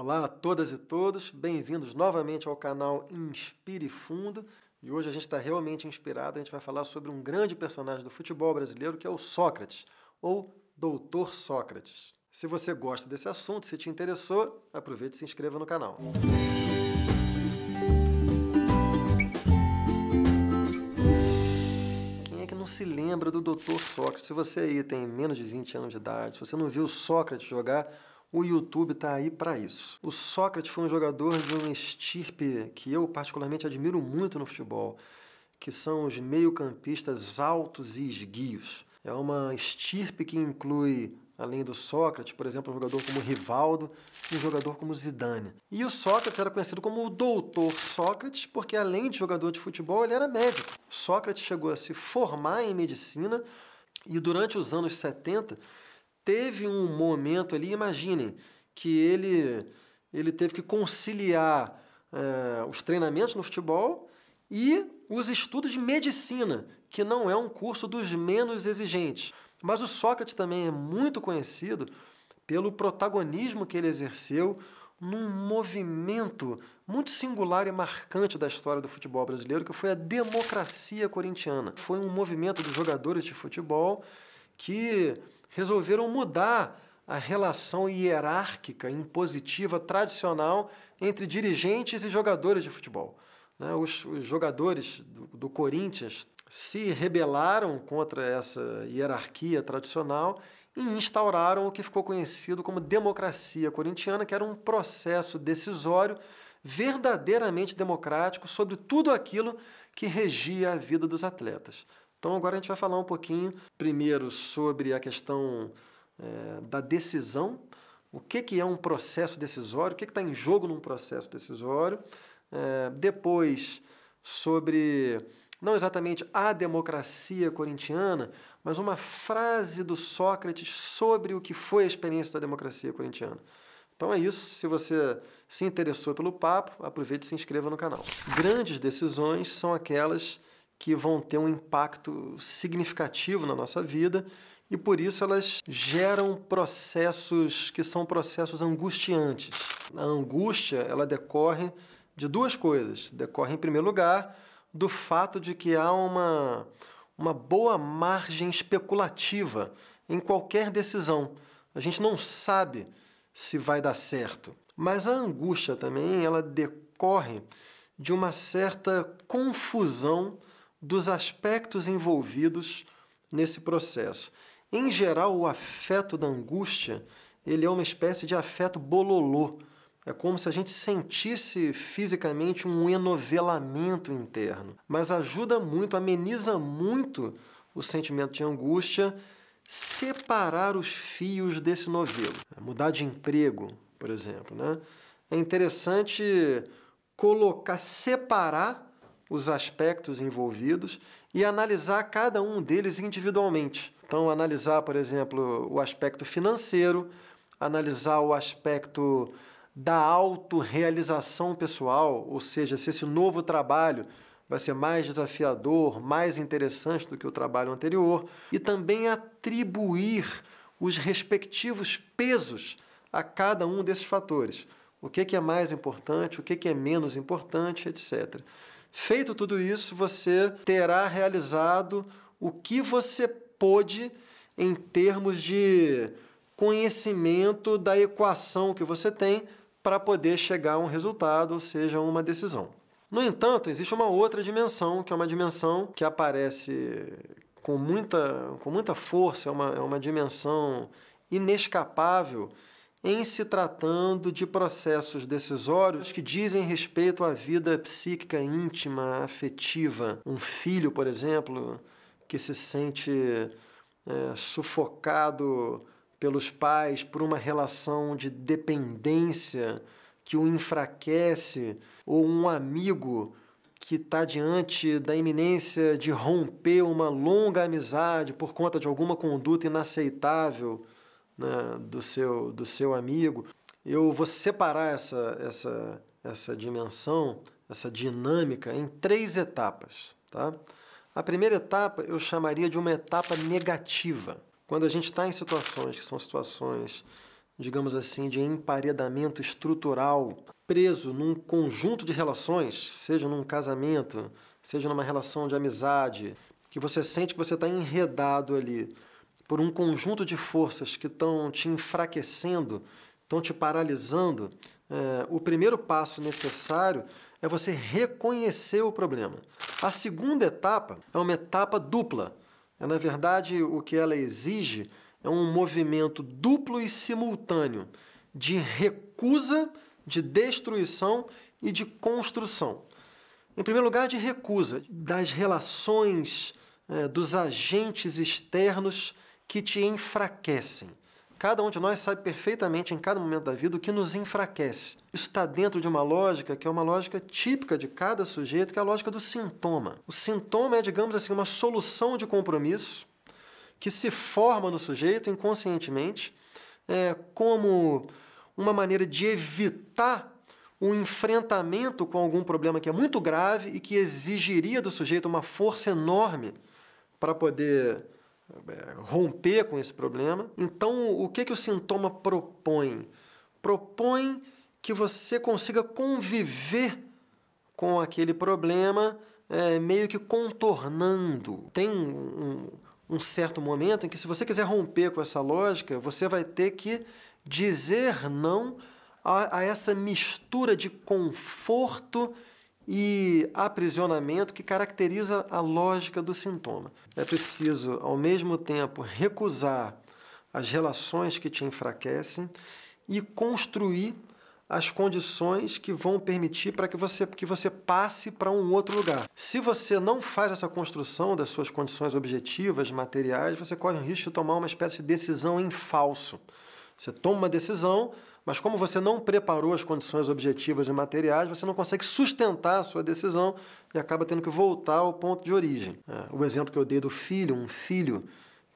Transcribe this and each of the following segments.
Olá a todas e todos, bem-vindos novamente ao canal Inspire Funda. E hoje a gente está realmente inspirado, a gente vai falar sobre um grande personagem do futebol brasileiro que é o Sócrates, ou Doutor Sócrates. Se você gosta desse assunto, se te interessou, aproveite e se inscreva no canal. Quem é que não se lembra do Doutor Sócrates? Se você aí tem menos de 20 anos de idade, se você não viu Sócrates jogar, o YouTube está aí para isso. O Sócrates foi um jogador de uma estirpe que eu particularmente admiro muito no futebol, que são os meio-campistas altos e esguios. É uma estirpe que inclui, além do Sócrates, por exemplo, um jogador como Rivaldo e um jogador como Zidane. E o Sócrates era conhecido como o Doutor Sócrates, porque além de jogador de futebol, ele era médico. Sócrates chegou a se formar em medicina e durante os anos 70 teve um momento ali, imagine, que ele, ele teve que conciliar é, os treinamentos no futebol e os estudos de medicina, que não é um curso dos menos exigentes. Mas o Sócrates também é muito conhecido pelo protagonismo que ele exerceu num movimento muito singular e marcante da história do futebol brasileiro, que foi a democracia corintiana. Foi um movimento dos jogadores de futebol que resolveram mudar a relação hierárquica, impositiva, tradicional entre dirigentes e jogadores de futebol. Né? Os, os, jogadores do, do Corinthians se rebelaram contra essa hierarquia tradicional e instauraram o que ficou conhecido como democracia corintiana, que era um processo decisório verdadeiramente democrático sobre tudo aquilo que regia a vida dos atletas. Então agora a gente vai falar um pouquinho, primeiro, sobre a questão é, da decisão, o que, que é um processo decisório, o que está em jogo num processo decisório, é, depois sobre não exatamente a democracia corintiana, mas uma frase do Sócrates sobre o que foi a experiência da democracia corintiana. Então é isso. Se você se interessou pelo papo, aproveite e se inscreva no canal. Grandes decisões são aquelas que vão ter um impacto significativo na nossa vida e por isso elas geram processos que são processos angustiantes. A angústia, ela decorre de duas coisas. Decorre em primeiro lugar do fato de que há uma uma boa margem especulativa em qualquer decisão. A gente não sabe se vai dar certo. Mas a angústia também, ela decorre de uma certa confusão dos aspectos envolvidos nesse processo. Em geral, o afeto da angústia ele é uma espécie de afeto bololô. É como se a gente sentisse fisicamente um enovelamento interno, mas ajuda muito, ameniza muito o sentimento de angústia separar os fios desse novelo. É mudar de emprego, por exemplo, né? É interessante colocar, separar os aspectos envolvidos e analisar cada um deles individualmente. Então, analisar, por exemplo, o aspecto financeiro, analisar o aspecto da autorrealização pessoal, ou seja, se esse novo trabalho vai ser mais desafiador, mais interessante do que o trabalho anterior, e também atribuir os respectivos pesos a cada um desses fatores. O que é mais importante, o que é menos importante, etc. Feito tudo isso, você terá realizado o que você pôde em termos de conhecimento da equação que você tem para poder chegar a um resultado, ou seja, uma decisão. No entanto, existe uma outra dimensão, que é uma dimensão que aparece com muita, com muita força, é uma, é uma dimensão inescapável, em se tratando de processos decisórios que dizem respeito à vida psíquica íntima, afetiva. Um filho, por exemplo, que se sente é, sufocado pelos pais por uma relação de dependência que o enfraquece, ou um amigo que está diante da iminência de romper uma longa amizade por conta de alguma conduta inaceitável né, do, seu, do seu amigo. Eu vou separar essa, essa, essa dimensão, essa dinâmica, em três etapas. Tá? A primeira etapa eu chamaria de uma etapa negativa. Quando a gente está em situações que são situações, digamos assim, de emparedamento estrutural, preso num conjunto de relações, seja num casamento, seja numa relação de amizade, que você sente que você está enredado ali por um conjunto de forças que estão te enfraquecendo, estão te paralisando, é, o primeiro passo necessário é você reconhecer o problema. A segunda etapa é uma etapa dupla. É, na verdade, o que ela exige é um movimento duplo e simultâneo de recusa, de destruição e de construção. Em primeiro lugar, de recusa das relações é, dos agentes externos que te enfraquecem. Cada um de nós sabe perfeitamente em cada momento da vida o que nos enfraquece. Isso está dentro de uma lógica que é uma lógica típica de cada sujeito, que é a lógica do sintoma. O sintoma é, digamos assim, uma solução de compromisso que se forma no sujeito inconscientemente é, como uma maneira de evitar o enfrentamento com algum problema que é muito grave e que exigiria do sujeito uma força enorme para poder romper com esse problema. Então, o que, que o sintoma propõe? Propõe que você consiga conviver com aquele problema, é, meio que contornando. Tem um, um, um certo momento em que, se você quiser romper com essa lógica, você vai ter que dizer não a, essa mistura de conforto e aprisionamento que caracteriza a lógica do sintoma. É preciso, ao mesmo tempo, recusar as relações que te enfraquecem e construir as condições que vão permitir para que você, que você passe para um outro lugar. Se você não faz essa construção das suas condições objetivas, materiais, você corre o risco de tomar uma espécie de decisão em falso. Você toma uma decisão, mas como você não preparou as condições objetivas e materiais, você não consegue sustentar a sua decisão e acaba tendo que voltar ao ponto de origem. É, o exemplo que eu dei do filho, um filho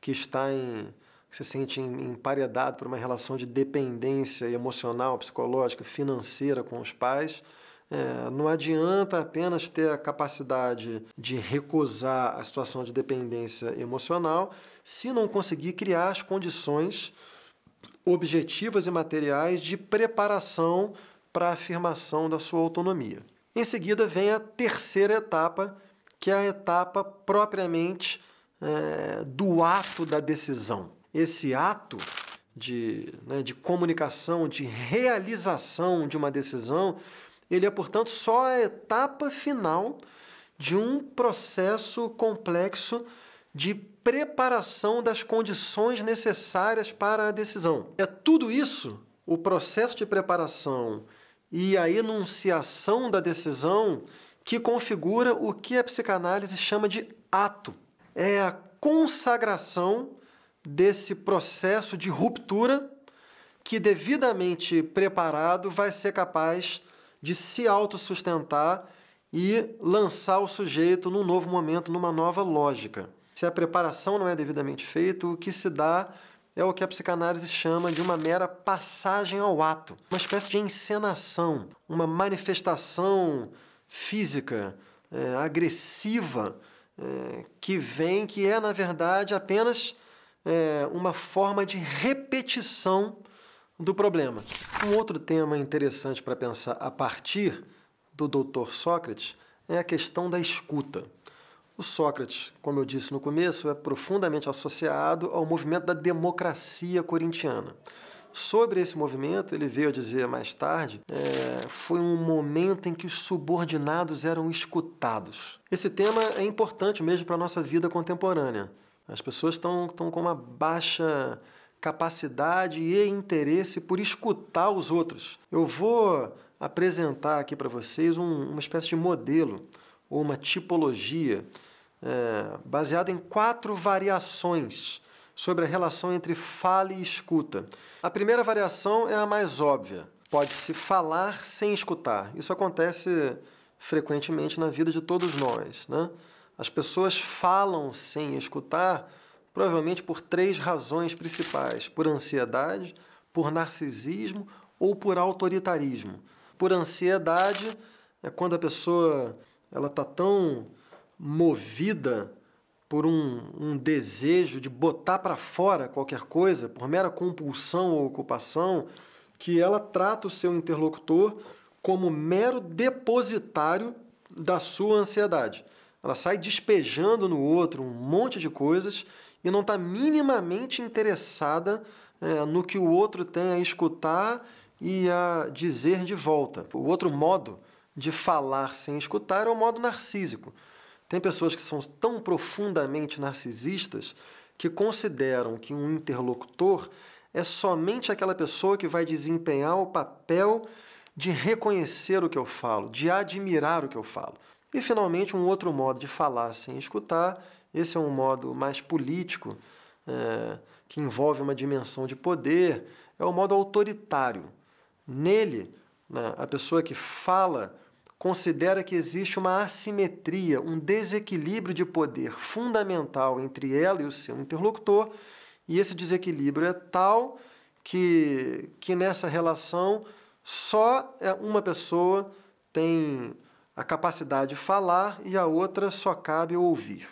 que está em que se sente emparedado por uma relação de dependência emocional, psicológica, financeira com os pais, é, não adianta apenas ter a capacidade de recusar a situação de dependência emocional se não conseguir criar as condições objetivas e materiais de preparação para a afirmação da sua autonomia. Em seguida, vem a terceira etapa, que é a etapa propriamente é, do ato da decisão. Esse ato de, né, de comunicação, de realização de uma decisão, ele é, portanto, só a etapa final de um processo complexo de preparação das condições necessárias para a decisão. É tudo isso, o processo de preparação e a enunciação da decisão, que configura o que a psicanálise chama de ato. É a consagração desse processo de ruptura que, devidamente preparado, vai ser capaz de se autossustentar e lançar o sujeito num novo momento, numa nova lógica se a preparação não é devidamente feita, o que se dá é o que a psicanálise chama de uma mera passagem ao ato, uma espécie de encenação, uma manifestação física, é, agressiva, é, que vem, que é, na verdade, apenas é, uma forma de repetição do problema. Um outro tema interessante para pensar a partir do doutor Sócrates é a questão da escuta. O Sócrates, como eu disse no começo, é profundamente associado ao movimento da democracia corintiana. Sobre esse movimento, ele veio a dizer mais tarde, é, foi um momento em que os subordinados eram escutados. Esse tema é importante mesmo para a nossa vida contemporânea. As pessoas estão com uma baixa capacidade e interesse por escutar os outros. Eu vou apresentar aqui para vocês um, uma espécie de modelo ou uma tipologia é, baseado em quatro variações sobre a relação entre fala e escuta. A primeira variação é a mais óbvia. Pode-se falar sem escutar. Isso acontece frequentemente na vida de todos nós. Né? As pessoas falam sem escutar, provavelmente por três razões principais: por ansiedade, por narcisismo ou por autoritarismo. Por ansiedade é quando a pessoa ela está tão movida por um, um desejo de botar para fora qualquer coisa, por mera compulsão ou ocupação, que ela trata o seu interlocutor como mero depositário da sua ansiedade. Ela sai despejando no outro um monte de coisas e não está minimamente interessada é, no que o outro tem a escutar e a dizer de volta. O outro modo de falar sem escutar é o modo narcísico. Tem pessoas que são tão profundamente narcisistas que consideram que um interlocutor é somente aquela pessoa que vai desempenhar o papel de reconhecer o que eu falo, de admirar o que eu falo. E, finalmente, um outro modo de falar sem escutar, esse é um modo mais político, é, que envolve uma dimensão de poder, é o modo autoritário. Nele, né, a pessoa que fala considera que existe uma assimetria, um desequilíbrio de poder fundamental entre ela e o seu interlocutor, e esse desequilíbrio é tal que, que nessa relação só é, uma pessoa tem a capacidade de falar e a outra só cabe ouvir.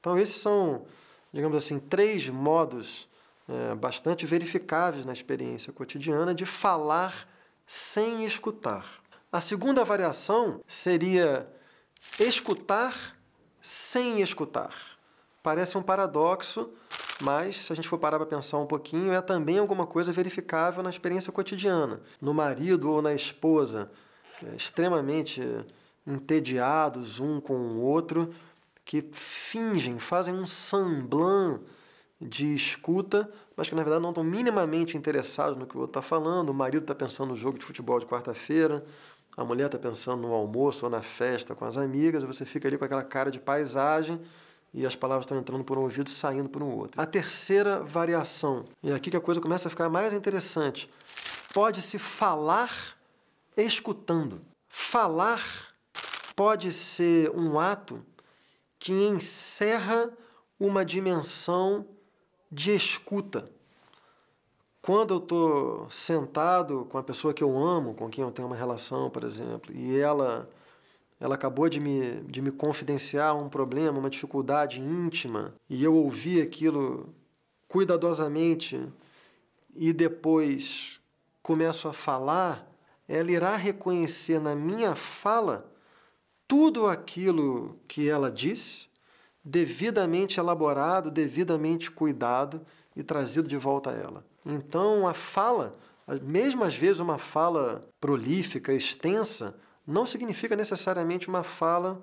Então, esses são, digamos assim, três modos é, bastante verificáveis na experiência cotidiana de falar sem escutar. A segunda variação seria escutar sem escutar. Parece um paradoxo, mas se a gente for parar para pensar um pouquinho, é também alguma coisa verificável na experiência cotidiana, no marido ou na esposa, é, extremamente eh, entediados um com o outro, que fingem, fazem um semblant de escuta, mas que na verdade não estão minimamente interessados no que o outro está falando. O marido está pensando no jogo de futebol de quarta-feira, a mulher está pensando no almoço ou na festa com as amigas, você fica ali com aquela cara de paisagem e as palavras estão entrando por um ouvido e saindo por um outro. A terceira variação, e é aqui que a coisa começa a ficar mais interessante, pode-se falar escutando. Falar pode ser um ato que encerra uma dimensão de escuta quando eu estou sentado com a pessoa que eu amo, com quem eu tenho uma relação, por exemplo, e ela ela acabou de me, de me confidenciar um problema, uma dificuldade íntima, e eu ouvi aquilo cuidadosamente e depois começo a falar, ela irá reconhecer na minha fala tudo aquilo que ela disse, devidamente elaborado, devidamente cuidado e trazido de volta a ela. Então, a fala, mesmo às vezes uma fala prolífica, extensa, não significa necessariamente uma fala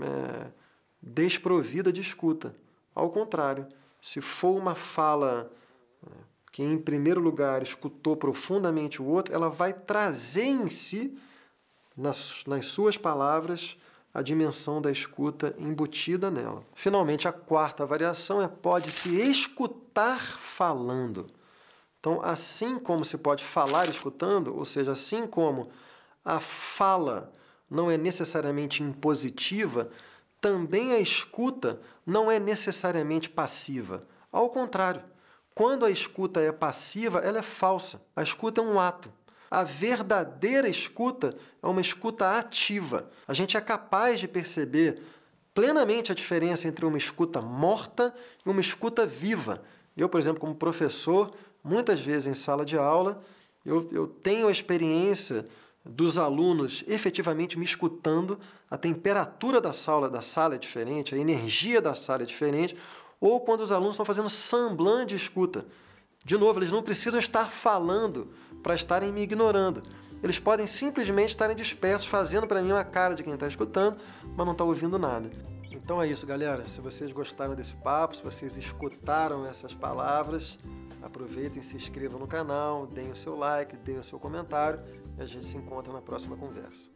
é, desprovida de escuta. Ao contrário, se for uma fala é, que, em primeiro lugar, escutou profundamente o outro, ela vai trazer em si, nas, nas suas palavras, a dimensão da escuta embutida nela. Finalmente, a quarta variação é pode se escutar falando. Então, assim como se pode falar escutando, ou seja, assim como a fala não é necessariamente impositiva, também a escuta não é necessariamente passiva. Ao contrário, quando a escuta é passiva, ela é falsa. A escuta é um ato. A verdadeira escuta é uma escuta ativa. A gente é capaz de perceber plenamente a diferença entre uma escuta morta e uma escuta viva. Eu, por exemplo, como professor, muitas vezes em sala de aula, eu, eu tenho a experiência dos alunos efetivamente me escutando, a temperatura da sala, da sala é diferente, a energia da sala é diferente, ou quando os alunos estão fazendo semblant de escuta. De novo, eles não precisam estar falando para estarem me ignorando. Eles podem simplesmente estarem dispersos, fazendo para mim uma cara de quem está escutando, mas não está ouvindo nada. Então é isso, galera. Se vocês gostaram desse papo, se vocês escutaram essas palavras, Aproveitem, se inscrevam no canal, deem o seu like, deem o seu comentário e a gente se encontra na próxima conversa.